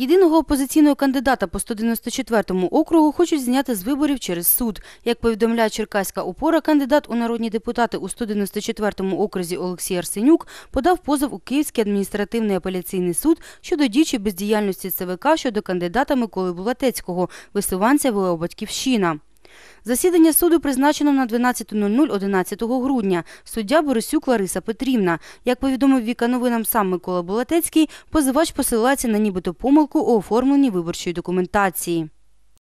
Єдиного опозиційного кандидата по 194 округу хочуть зняти з виборів через суд. Як повідомляє Черкаська опора, кандидат у народні депутати у 194 окрузі Олексій Арсенюк подав позов у Київський адміністративний апеляційний суд щодо дічі бездіяльності ЦВК щодо кандидата Миколи Булатецького, висуванця ВО «Батьківщина». Засідання суду призначено на 12.00 11 грудня. Суддя Борисюк Лариса Петрівна. Як повідомив Віка новинам сам Микола Болотецький, позивач посилається на нібито помилку у оформленні виборчої документації.